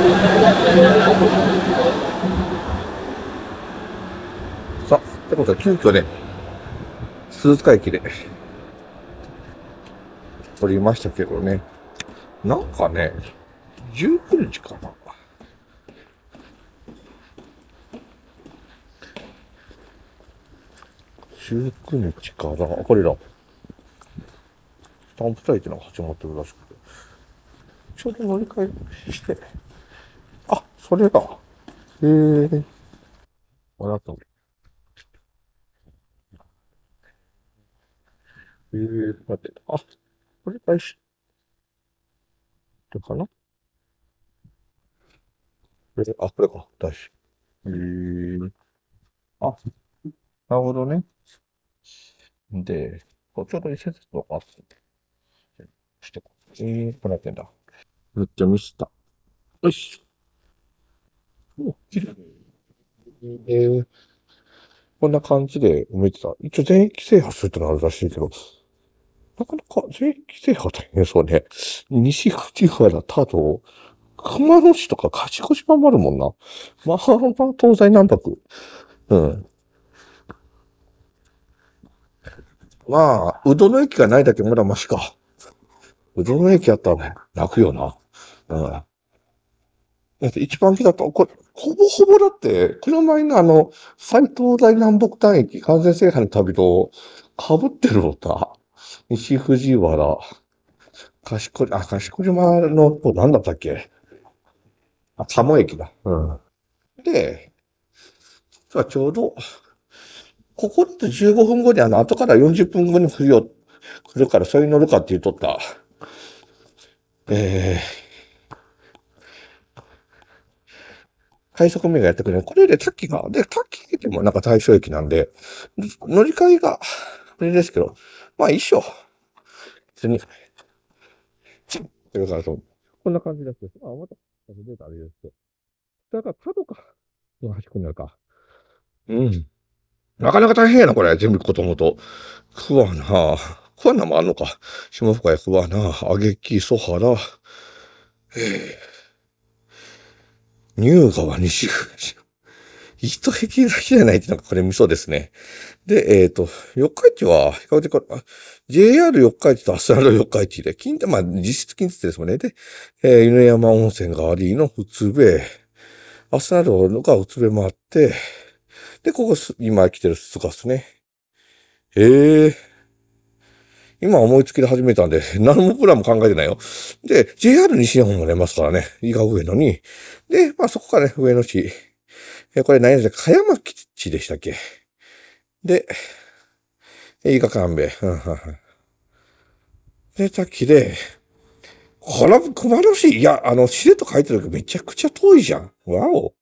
さあ、ってことは急遽ね、鈴塚駅で、撮りましたけどね。なんかね、19日かな。19日かな。これだ。スタンプサイトの始まってるらしくて。ちょうど乗り換えして、あ、それだ。ええあなた。ええ待って、あ、これ返し。どれかなこれ、あ、これか、大し。ええあ、なるほどね。で、こちょうど一節とかあって。してこう。ええこうなってんだ。めっちゃミスった。よし。えー、こんな感じで埋めてた。一応全域制覇するってのあるらしいけど、なかなか全域制覇大変そうね。西口原、多道、熊野市とか勝ち越もあるもんな。まあ、東西南北。うん。まあ、うどの駅がないだけまだましか。うどの駅あったら泣くよな。うん。だって一番気だと、これ、ほぼほぼだって、この前のあの、斎藤大南北単駅完全制覇の旅と被ってるのだ。西藤原、賢こ、あ、賢島の、と何だったっけあ、鴨駅だ。うん。で、実はちょうど、ここって15分後にあの、後から40分後に来るよ、来るから、それに乗るかって言っとった。えー、対速名がやってくれる。これでタッキーが、で、タッキーってもなんか対象駅なんで、乗り換えが、これですけど、まあ、一緒。別に。ってことだと、こんな感じだった。あ、また、あれですよ。だから、角か、の端っこになるか。うん。なかなか大変やな、これ。全部こともと。クワなぁ。食わなもあんのか。下深谷クワなぁ。あげき、ソハラ。ええー乳ガは西一糸壁だけじゃないってなんかこれ味噌ですね。で、えっ、ー、と、四日市は、比較的これ、JR 四日市とアスラル四日市で、近鉄、まあ実質近鉄ですもんね。で、えー、犬山温泉がありの宇都部、アスラルが宇都部もあって、で、ここす、今来てる鈴かですね。ええー今思いつきで始めたんで、何もプランも考えてないよ。で、JR 西日本も出ますからね、伊賀上野に。で、まあそこからね、上野市。え、これ何やねん、か、山基地でしたっけで、伊賀勘は衛。で、さっきで、こら、小丸市、いや、あの、知れと書いてるけどめちゃくちゃ遠いじゃん。わお。